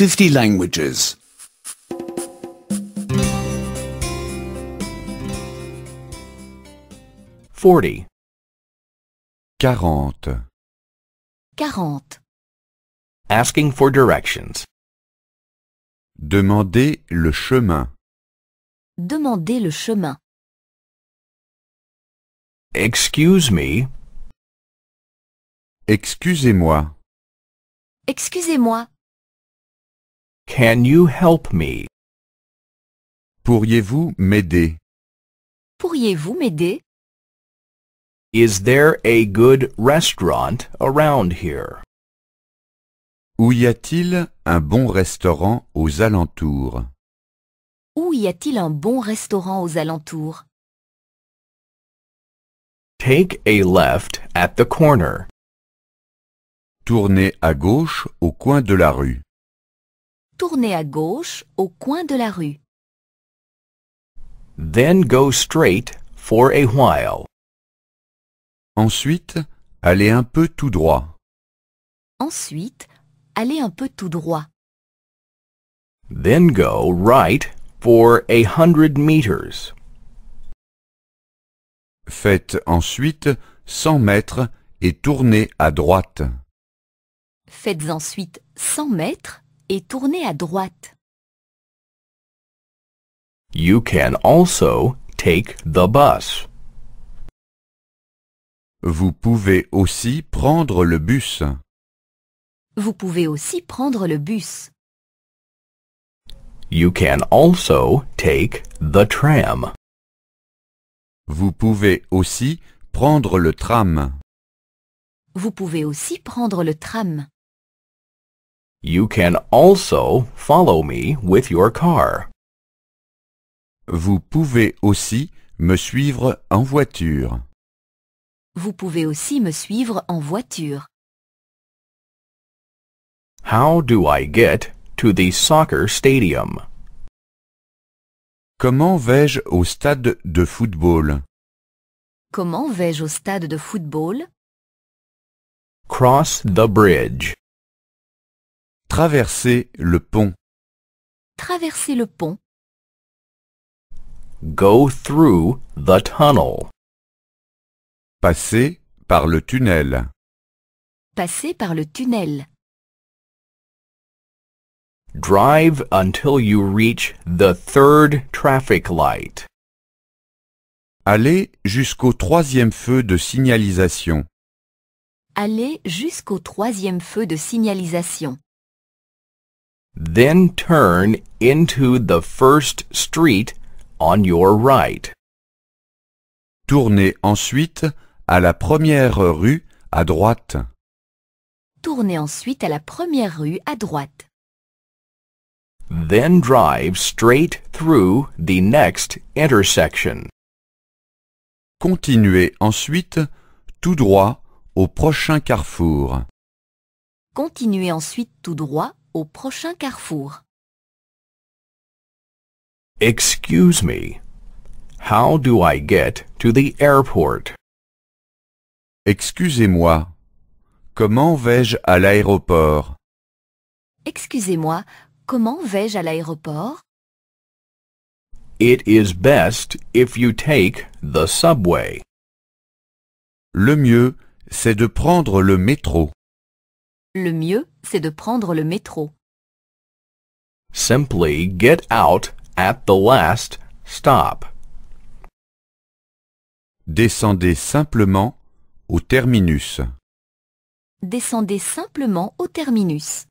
50 langues. 40. 40. 40. Asking for directions. Demandez le chemin. Demandez le chemin. Excuse me. Excusez-moi. Excusez-moi. Can you help me? Pourriez-vous m'aider? Pourriez-vous m'aider? Is there a good restaurant around here? Où y a-t-il un bon restaurant aux alentours? Où y a-t-il un bon restaurant aux alentours? Take a left at the corner. Tournez à gauche au coin de la rue tournez à gauche au coin de la rue. Then go straight for a while. Ensuite, allez un peu tout droit. Ensuite, allez un peu tout droit. Then go right for a hundred meters. Faites ensuite 100 mètres et tournez à droite. Faites ensuite 100 mètres et tournez à droite. You can also take the bus. Vous pouvez aussi prendre le bus. Vous pouvez aussi prendre le bus. You can also take the tram. Vous pouvez aussi prendre le tram. Vous pouvez aussi prendre le tram. You can also follow me with your car. Vous pouvez aussi me suivre en voiture. Vous pouvez aussi me suivre en voiture. How do I get to the soccer stadium? Comment vais-je au stade de football? Comment vais-je au stade de football? Cross the bridge. Traverser le pont. Traverser le pont. Go through the tunnel. Passer par le tunnel. Passer par le tunnel. Drive until you reach the third traffic light. Allez jusqu'au troisième feu de signalisation. Allez jusqu'au troisième feu de signalisation then turn into the first street on your right. Tournez ensuite à la première rue à droite. Tournez ensuite à la première rue à droite. Then drive straight through the next intersection. Continuez ensuite tout droit au prochain carrefour. Continuez ensuite tout droit au prochain carrefour. Excuse me. How do I get to the airport? Excusez-moi. Comment vais-je à l'aéroport? Excusez-moi. Comment vais-je à l'aéroport? It is best if you take the subway. Le mieux, c'est de prendre le métro. Le mieux, c'est de prendre le métro. Simply get out at the last stop. Descendez simplement au terminus. Descendez simplement au terminus.